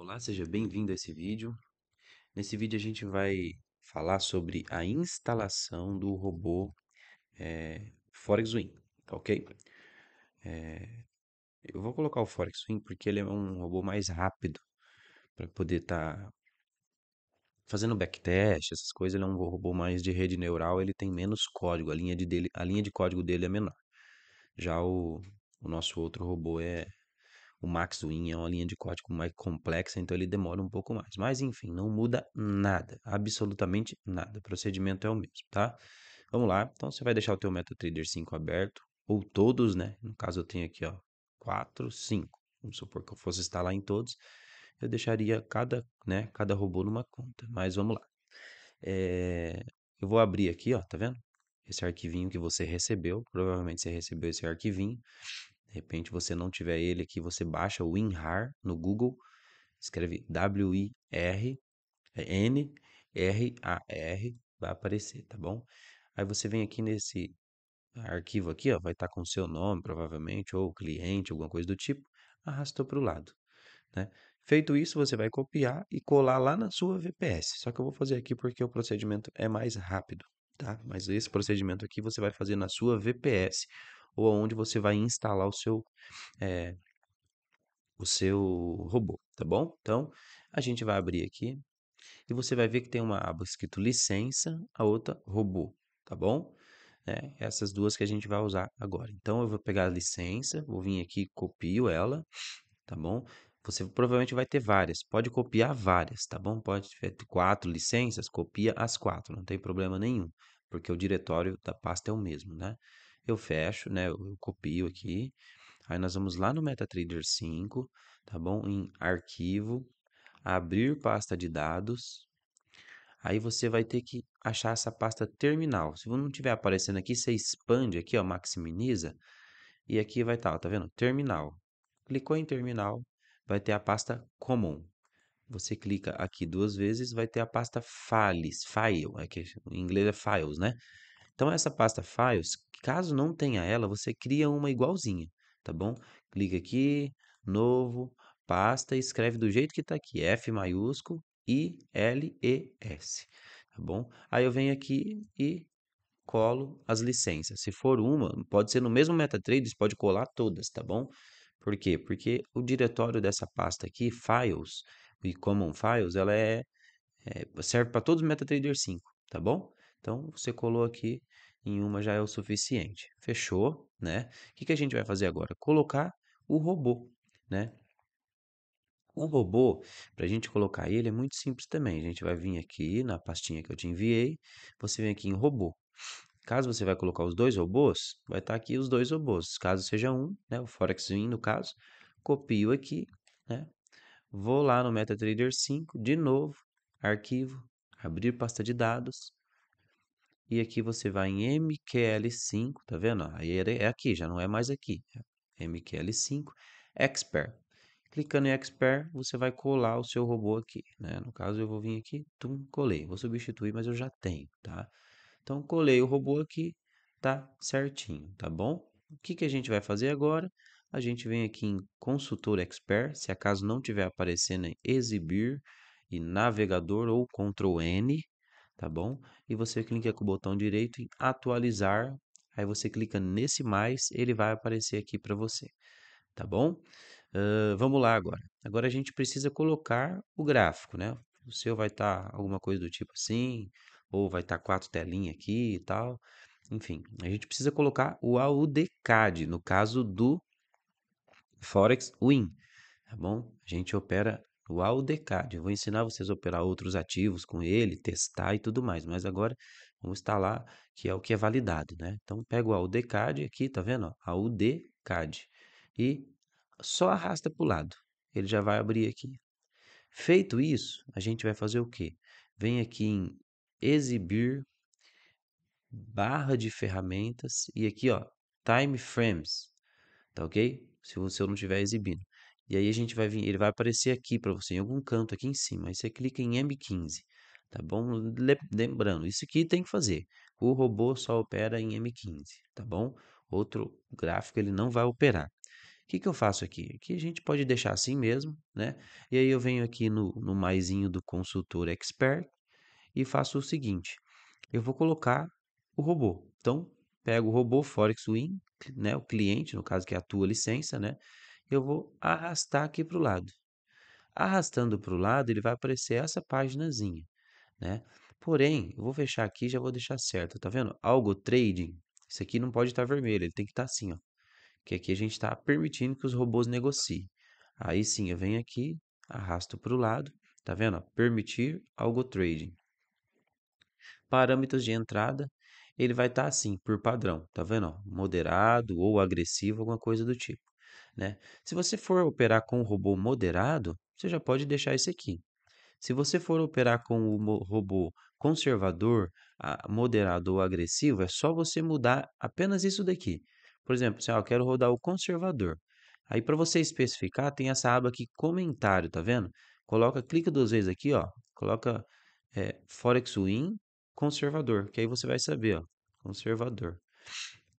Olá, seja bem-vindo a esse vídeo. Nesse vídeo a gente vai falar sobre a instalação do robô é, eh, Forexwin, tá ok? É, eu vou colocar o Forexwin porque ele é um robô mais rápido para poder estar tá fazendo backtest, essas coisas. Ele é um robô mais de rede neural, ele tem menos código, a linha de, dele, a linha de código dele é menor. Já o, o nosso outro robô é o Max Win é uma linha de código mais complexa, então ele demora um pouco mais. Mas enfim, não muda nada, absolutamente nada. O procedimento é o mesmo, tá? Vamos lá. Então você vai deixar o teu MetaTrader 5 aberto ou todos, né? No caso eu tenho aqui, ó, 4, 5. Vamos supor que eu fosse instalar em todos, eu deixaria cada, né, cada robô numa conta. Mas vamos lá. É... eu vou abrir aqui, ó, tá vendo? Esse arquivinho que você recebeu, provavelmente você recebeu esse arquivinho. De repente você não tiver ele aqui, você baixa o WinRAR no Google, escreve W-I-R-N-R-A-R, é vai aparecer, tá bom? Aí você vem aqui nesse arquivo aqui, ó, vai estar tá com seu nome provavelmente, ou cliente, alguma coisa do tipo, arrastou para o lado, né? Feito isso, você vai copiar e colar lá na sua VPS. Só que eu vou fazer aqui porque o procedimento é mais rápido, tá? Mas esse procedimento aqui você vai fazer na sua VPS ou onde você vai instalar o seu, é, o seu robô, tá bom? Então, a gente vai abrir aqui e você vai ver que tem uma aba escrito licença, a outra robô, tá bom? É, essas duas que a gente vai usar agora. Então, eu vou pegar a licença, vou vir aqui, copio ela, tá bom? Você provavelmente vai ter várias, pode copiar várias, tá bom? Pode ter quatro licenças, copia as quatro, não tem problema nenhum, porque o diretório da pasta é o mesmo, né? eu fecho, né? Eu, eu copio aqui. Aí nós vamos lá no MetaTrader 5, tá bom? Em arquivo, abrir pasta de dados. Aí você vai ter que achar essa pasta terminal. Se não tiver aparecendo aqui, você expande aqui, ó, maximiza. E aqui vai estar, tá, tá vendo? Terminal. Clicou em terminal, vai ter a pasta comum. Você clica aqui duas vezes, vai ter a pasta files, file, é que em inglês é files, né? Então, essa pasta Files, caso não tenha ela, você cria uma igualzinha, tá bom? Clica aqui, novo, pasta, escreve do jeito que está aqui, F maiúsculo, I, L, E, S, tá bom? Aí eu venho aqui e colo as licenças. Se for uma, pode ser no mesmo MetaTrader, pode colar todas, tá bom? Por quê? Porque o diretório dessa pasta aqui, Files, e Common Files, ela é, é serve para todos os MetaTrader 5, tá bom? Então, você colou aqui em uma já é o suficiente. Fechou, né? O que, que a gente vai fazer agora? Colocar o robô, né? O robô, para a gente colocar ele, é muito simples também. A gente vai vir aqui na pastinha que eu te enviei, você vem aqui em robô. Caso você vai colocar os dois robôs, vai estar tá aqui os dois robôs. Caso seja um, né, o Win, no caso, copio aqui, né? Vou lá no MetaTrader 5, de novo, arquivo, abrir pasta de dados, e aqui você vai em MQL5, tá vendo? Aí é aqui, já não é mais aqui. É MQL5, Expert. Clicando em Expert, você vai colar o seu robô aqui, né? No caso, eu vou vir aqui, tum, colei. Vou substituir, mas eu já tenho, tá? Então, colei o robô aqui, tá certinho, tá bom? O que, que a gente vai fazer agora? A gente vem aqui em Consultor Expert, se acaso não tiver aparecendo em Exibir e Navegador ou Ctrl N, tá bom? E você clica com o botão direito em atualizar, aí você clica nesse mais, ele vai aparecer aqui para você, tá bom? Uh, vamos lá agora. Agora a gente precisa colocar o gráfico, né? O seu vai estar tá alguma coisa do tipo assim, ou vai estar tá quatro telinhas aqui e tal. Enfim, a gente precisa colocar o AUDCAD, no caso do Forex Win, tá bom? A gente opera o AUDCAD. Eu vou ensinar vocês a operar outros ativos com ele, testar e tudo mais, mas agora vamos instalar que é o que é validado, né? Então pega o AUDCAD aqui, tá vendo? Ó, AUDCAD e só arrasta para o lado. Ele já vai abrir aqui. Feito isso, a gente vai fazer o quê? Vem aqui em exibir barra de ferramentas e aqui ó time frames, tá ok? Se você não estiver exibindo, e aí a gente vai vir, ele vai aparecer aqui para você, em algum canto aqui em cima. Aí você clica em M15, tá bom? Lembrando, isso aqui tem que fazer. O robô só opera em M15, tá bom? Outro gráfico ele não vai operar. O que, que eu faço aqui? Aqui a gente pode deixar assim mesmo, né? E aí eu venho aqui no, no maisinho do consultor expert e faço o seguinte. Eu vou colocar o robô. Então, pego o robô Forex Win, né? O cliente, no caso que é a tua licença, né? eu vou arrastar aqui para o lado. Arrastando para o lado, ele vai aparecer essa paginazinha, né? Porém, eu vou fechar aqui e já vou deixar certo, tá vendo? Algo trading, isso aqui não pode estar tá vermelho, ele tem que estar tá assim, ó. Que aqui a gente está permitindo que os robôs negociem. Aí sim, eu venho aqui, arrasto para o lado, tá vendo? permitir algo trading. Parâmetros de entrada, ele vai estar tá assim, por padrão, tá vendo? moderado ou agressivo, alguma coisa do tipo né? Se você for operar com um robô moderado, você já pode deixar esse aqui. Se você for operar com o robô conservador, ah, moderado ou agressivo, é só você mudar apenas isso daqui. Por exemplo, se assim, ah, eu quero rodar o conservador. Aí para você especificar, tem essa aba aqui comentário, tá vendo? Coloca, clica duas vezes aqui, ó. Coloca é, Forex Win conservador, que aí você vai saber, ó, conservador,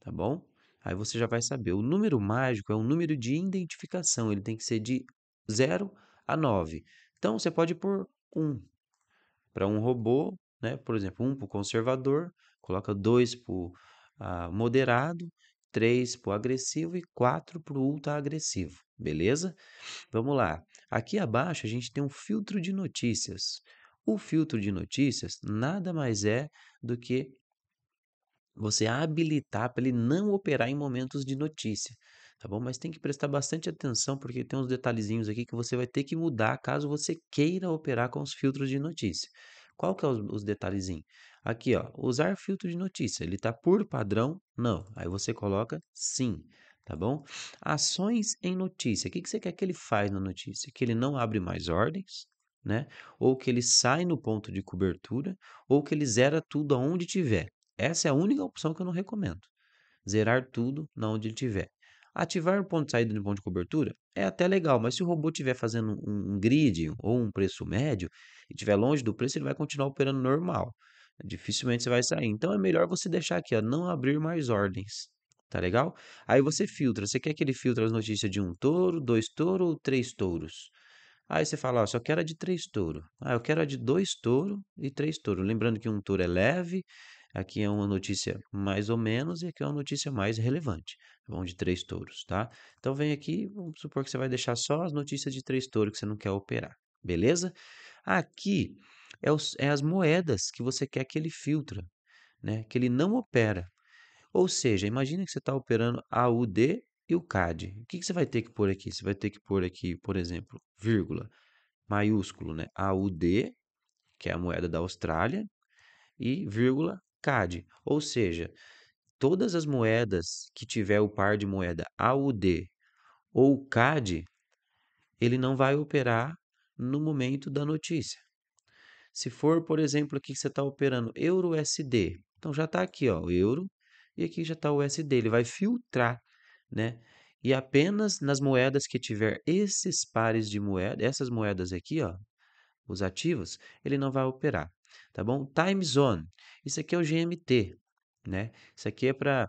tá bom? Aí você já vai saber. O número mágico é um número de identificação, ele tem que ser de 0 a 9. Então você pode pôr 1 para um robô, né? por exemplo, 1 para o conservador, coloca 2 para o moderado, 3 para o agressivo e 4 para o ultra agressivo, beleza? Vamos lá. Aqui abaixo a gente tem um filtro de notícias. O filtro de notícias nada mais é do que você habilitar para ele não operar em momentos de notícia, tá bom? Mas tem que prestar bastante atenção porque tem uns detalhezinhos aqui que você vai ter que mudar caso você queira operar com os filtros de notícia. Qual que é os, os detalhezinhos? Aqui, ó, usar filtro de notícia, ele tá por padrão? Não. Aí você coloca sim, tá bom? Ações em notícia. O que, que você quer que ele faz na notícia? Que ele não abre mais ordens, né? Ou que ele sai no ponto de cobertura, ou que ele zera tudo aonde tiver. Essa é a única opção que eu não recomendo. Zerar tudo na onde ele tiver. Ativar o ponto de saída no ponto de cobertura é até legal, mas se o robô estiver fazendo um, grid ou um preço médio e estiver longe do preço, ele vai continuar operando normal. Dificilmente você vai sair. Então é melhor você deixar aqui, ó, não abrir mais ordens. Tá legal? Aí você filtra. Você quer que ele filtre as notícias de um touro, dois touros ou três touros? Aí você fala, ó, só quero a de três touros. Ah, eu quero a de dois touros e três touros. Lembrando que um touro é leve, Aqui é uma notícia mais ou menos e aqui é uma notícia mais relevante, tá bom? De três touros, tá? Então vem aqui, vamos supor que você vai deixar só as notícias de três touros que você não quer operar, beleza? Aqui é, os, é as moedas que você quer que ele filtra, né? Que ele não opera. Ou seja, imagina que você está operando AUD e o CAD. O que, que você vai ter que pôr aqui? Você vai ter que pôr aqui, por exemplo, vírgula, maiúsculo, né? AUD, que é a moeda da Austrália, e vírgula CAD, ou seja, todas as moedas que tiver o par de moeda AUD ou CAD, ele não vai operar no momento da notícia. Se for, por exemplo, aqui que você está operando euro SD, então já está aqui ó, o euro e aqui já está o USD, ele vai filtrar, né? E apenas nas moedas que tiver esses pares de moeda, essas moedas aqui, ó, os ativos, ele não vai operar tá bom? Time zone. Isso aqui é o GMT, né? Isso aqui é para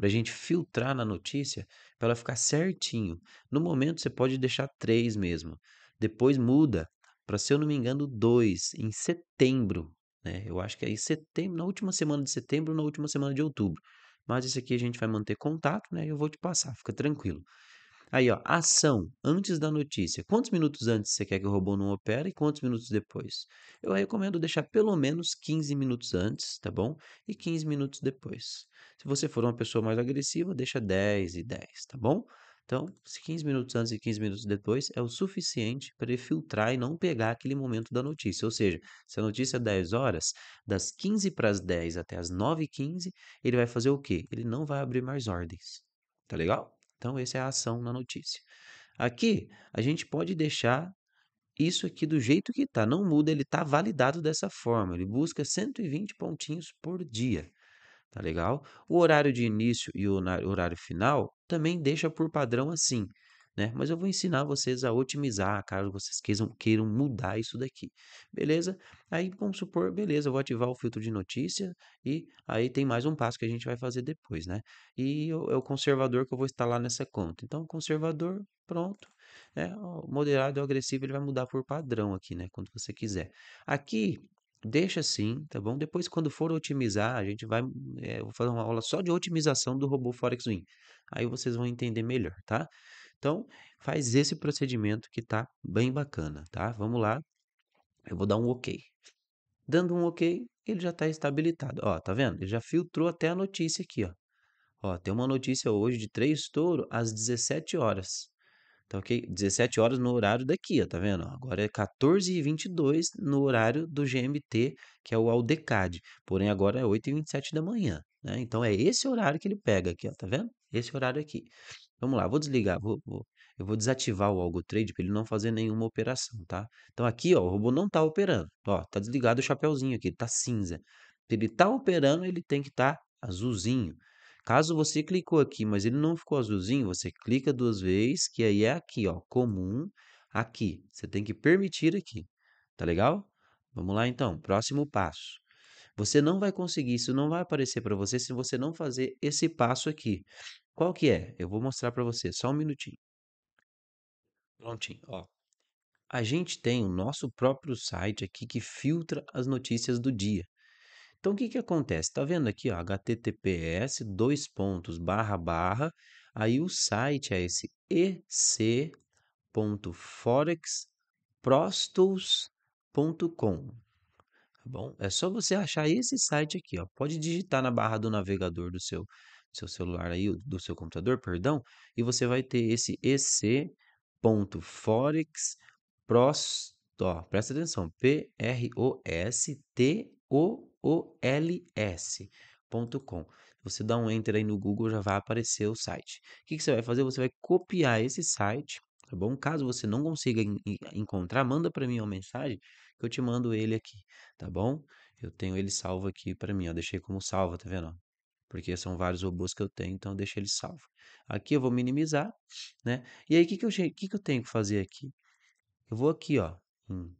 a gente filtrar na notícia para ela ficar certinho. No momento você pode deixar três mesmo. Depois muda para, se eu não me engano, dois em setembro, né? Eu acho que é em setembro, na última semana de setembro, na última semana de outubro. Mas isso aqui a gente vai manter contato, né? Eu vou te passar, fica tranquilo. Aí, ó, ação antes da notícia. Quantos minutos antes você quer que o robô não opere e quantos minutos depois? Eu recomendo deixar pelo menos 15 minutos antes, tá bom? E 15 minutos depois. Se você for uma pessoa mais agressiva, deixa 10 e 10, tá bom? Então, 15 minutos antes e 15 minutos depois é o suficiente para ele filtrar e não pegar aquele momento da notícia. Ou seja, se a notícia é 10 horas, das 15 para as 10 até as 9 e 15 ele vai fazer o quê? Ele não vai abrir mais ordens. Tá legal? Então, essa é a ação na notícia. Aqui, a gente pode deixar isso aqui do jeito que está. Não muda, ele está validado dessa forma. Ele busca 120 pontinhos por dia. Tá legal? O horário de início e o horário final também deixa por padrão assim né? Mas eu vou ensinar vocês a otimizar, caso vocês queiram, queiram mudar isso daqui, beleza? Aí vamos supor, beleza, eu vou ativar o filtro de notícia e aí tem mais um passo que a gente vai fazer depois, né? E é o conservador que eu vou instalar nessa conta. Então, conservador, pronto. Né? moderado ou agressivo ele vai mudar por padrão aqui, né? Quando você quiser. Aqui deixa assim, tá bom? Depois, quando for otimizar, a gente vai é, vou fazer uma aula só de otimização do robô Forex Win. Aí vocês vão entender melhor, tá? Então, faz esse procedimento que tá bem bacana, tá? Vamos lá. Eu vou dar um OK. Dando um OK, ele já está estabilitado. Ó, tá vendo? Ele já filtrou até a notícia aqui, ó. Ó, tem uma notícia hoje de três touro às 17 horas. Tá ok? 17 horas no horário daqui, ó, tá vendo? Agora é 14h22 no horário do GMT, que é o Aldecad. Porém, agora é 8h27 da manhã, né? Então, é esse horário que ele pega aqui, ó, tá vendo? Esse horário aqui. Vamos lá, vou desligar, vou, vou- eu vou desativar o algo trade para ele não fazer nenhuma operação, tá? Então aqui, ó, o robô não está operando. Ó, tá desligado o chapeuzinho aqui, tá cinza. Se ele está operando, ele tem que estar tá azulzinho. Caso você clicou aqui, mas ele não ficou azulzinho, você clica duas vezes, que aí é aqui, ó, comum, aqui. Você tem que permitir aqui. Tá legal? Vamos lá então, próximo passo. Você não vai conseguir, isso não vai aparecer para você se você não fazer esse passo aqui. Qual que é? Eu vou mostrar para você, só um minutinho. Prontinho, ó. A gente tem o nosso próprio site aqui que filtra as notícias do dia. Então o que que acontece? Está vendo aqui, ó, https dois pontos barra barra, aí o site é esse ec.forexprostos.com bom? É só você achar esse site aqui, ó. Pode digitar na barra do navegador do seu, seu celular aí, do seu computador, perdão, e você vai ter esse ec.forexprost, ó, presta atenção, p r o s t o o l s .com. Você dá um enter aí no Google, já vai aparecer o site. O que, que você vai fazer? Você vai copiar esse site, tá bom? Caso você não consiga encontrar, manda para mim uma mensagem que eu te mando ele aqui, tá bom? Eu tenho ele salvo aqui para mim, ó, deixei como salvo, tá vendo? Porque são vários robôs que eu tenho, então eu deixei ele salvo. Aqui eu vou minimizar, né? E aí, o que que, que, que eu tenho que fazer aqui? Eu vou aqui, ó, em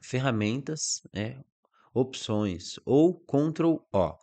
ferramentas, né? Opções ou Ctrl O.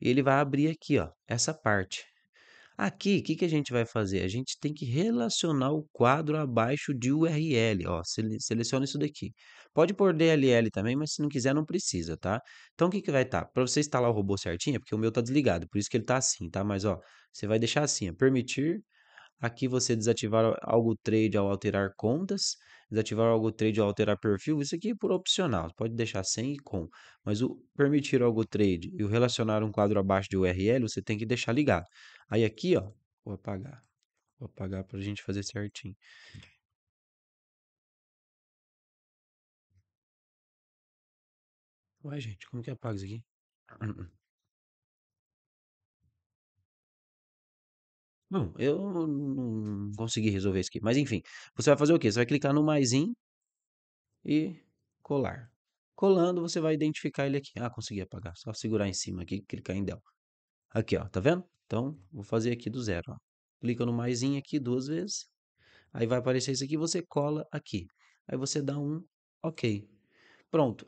E ele vai abrir aqui, ó, essa parte, Aqui, o que, que a gente vai fazer? A gente tem que relacionar o quadro abaixo de URL. Ó, seleciona isso daqui. Pode pôr DLL também, mas se não quiser, não precisa, tá? Então, o que, que vai estar? Tá? Para você instalar o robô certinho, é porque o meu tá desligado, por isso que ele tá assim, tá? Mas, ó, você vai deixar assim, ó, permitir. Aqui você desativar algo trade ao alterar contas, desativar algo trade ao alterar perfil. Isso aqui é por opcional, pode deixar sem e com. Mas o permitir algo trade e o relacionar um quadro abaixo de URL, você tem que deixar ligado. Aí aqui, ó, vou apagar. Vou apagar para a gente fazer certinho. Ué, gente, como que apaga isso aqui? Bom, eu não consegui resolver isso aqui. Mas enfim, você vai fazer o quê? Você vai clicar no maisinho e colar. Colando, você vai identificar ele aqui. Ah, consegui apagar. Só segurar em cima aqui e clicar em del. Aqui, ó, tá vendo? Então, vou fazer aqui do zero. Ó. Clica no mais aqui duas vezes. Aí vai aparecer isso aqui, você cola aqui. Aí você dá um OK. Pronto.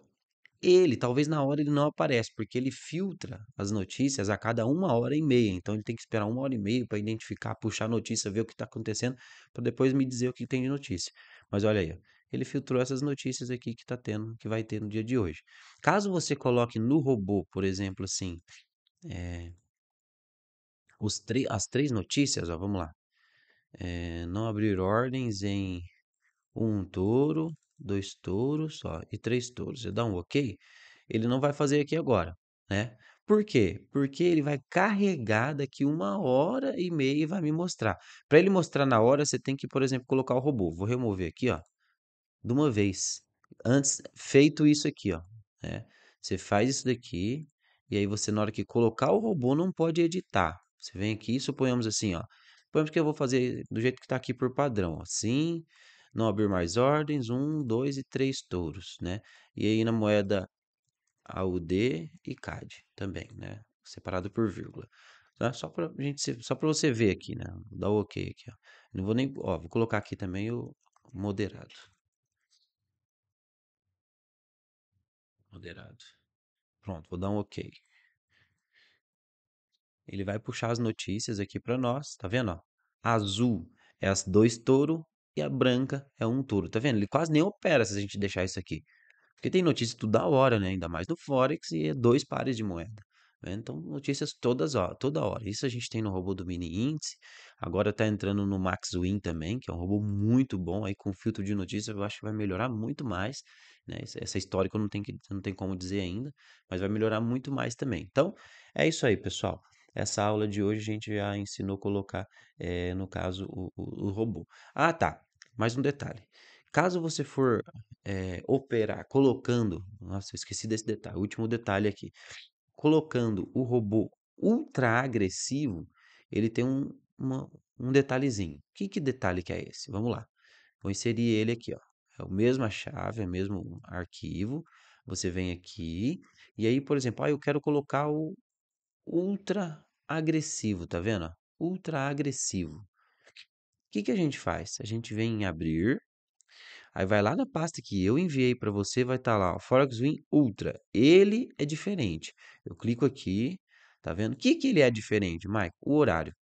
Ele, talvez na hora ele não aparece, porque ele filtra as notícias a cada uma hora e meia. Então ele tem que esperar uma hora e meia para identificar, puxar a notícia, ver o que está acontecendo, para depois me dizer o que tem de notícia. Mas olha aí, ele filtrou essas notícias aqui que está tendo, que vai ter no dia de hoje. Caso você coloque no robô, por exemplo, assim, é, os as três notícias, ó, vamos lá. É, não abrir ordens em um touro, dois touros ó, e três touros. Você dá um ok, ele não vai fazer aqui agora, né? Por quê? Porque ele vai carregar daqui uma hora e meia e vai me mostrar. Para ele mostrar na hora, você tem que, por exemplo, colocar o robô. Vou remover aqui, ó, de uma vez. Antes, feito isso aqui, ó, né? Você faz isso daqui e aí você, na hora que colocar o robô, não pode editar. Você vem aqui, suponhamos assim, ó. Suponhamos que eu vou fazer do jeito que está aqui por padrão, assim, não abrir mais ordens, um, dois e três touros, né? E aí na moeda AUD e CAD também, né? Separado por vírgula. Tá? Só para gente, só para você ver aqui, né? Dá dar o OK aqui, ó. Não vou nem, ó, vou colocar aqui também o moderado. Moderado. Pronto, vou dar um OK. Ele vai puxar as notícias aqui para nós, tá vendo? A azul é as dois touro e a branca é um touro, tá vendo? Ele quase nem opera se a gente deixar isso aqui. Porque tem notícias tudo da hora, né? Ainda mais no Forex e é dois pares de moeda. Né? Então, notícias todas ó, toda hora. Isso a gente tem no robô do mini índice. Agora tá entrando no Max Win também, que é um robô muito bom. Aí com filtro de notícias eu acho que vai melhorar muito mais. Né? Essa eu não tenho que, não tem como dizer ainda, mas vai melhorar muito mais também. Então, é isso aí, pessoal. Essa aula de hoje a gente já ensinou colocar, é, no caso, o, o, o, robô. Ah, tá. Mais um detalhe. Caso você for é, operar colocando. Nossa, eu esqueci desse detalhe. Último detalhe aqui. Colocando o robô ultra agressivo, ele tem um, uma, um detalhezinho. Que, que detalhe que é esse? Vamos lá. Vou inserir ele aqui, ó. É a mesma chave, é o mesmo arquivo. Você vem aqui e aí, por exemplo, ah, eu quero colocar o, ultra agressivo, tá vendo? Ultra agressivo. O que, que a gente faz? A gente vem em abrir, aí vai lá na pasta que eu enviei para você, vai estar tá lá, ó, Forex Win Ultra. Ele é diferente. Eu clico aqui, tá vendo? O que, que ele é diferente, Mike? O horário.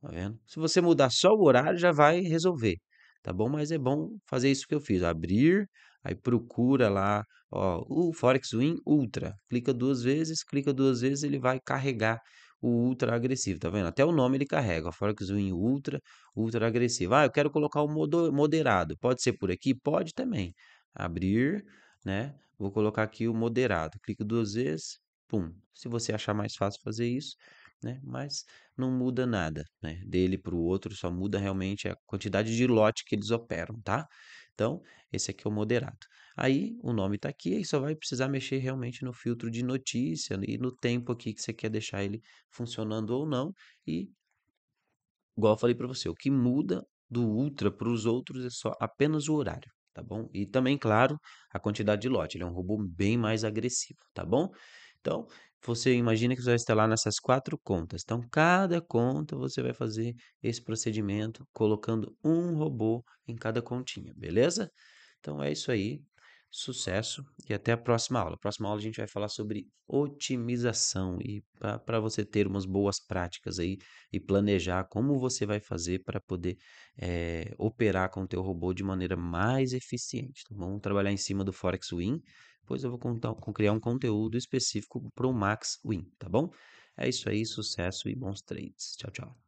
Tá vendo? Se você mudar só o horário, já vai resolver, tá bom? Mas é bom fazer isso que eu fiz, abrir, Aí procura lá, ó, o Forex Win Ultra. Clica duas vezes, clica duas vezes, ele vai carregar o ultra agressivo, tá vendo? Até o nome ele carrega, Forex Win Ultra, ultra agressivo. Ah, eu quero colocar o moderado. Pode ser por aqui? Pode também. Abrir, né? Vou colocar aqui o moderado. Clica duas vezes, pum. Se você achar mais fácil fazer isso, né? Mas não muda nada, né? Dele para o outro só muda realmente a quantidade de lote que eles operam, tá? Então, esse aqui é o moderado. Aí o nome está aqui e só vai precisar mexer realmente no filtro de notícia e no tempo aqui que você quer deixar ele funcionando ou não. E igual eu falei para você, o que muda do ultra para os outros é só apenas o horário, tá bom? E também, claro, a quantidade de lote. Ele é um robô bem mais agressivo, tá bom? Então, você imagina que você vai instalar nessas quatro contas. Então, cada conta você vai fazer esse procedimento colocando um robô em cada continha, beleza? Então é isso aí. Sucesso e até a próxima aula. A próxima aula a gente vai falar sobre otimização e para você ter umas boas práticas aí e planejar como você vai fazer para poder é, operar com o teu robô de maneira mais eficiente. Então, vamos trabalhar em cima do Forex Win depois eu vou contar, criar um conteúdo específico para o Max Win, tá bom? É isso aí, sucesso e bons trades. Tchau, tchau.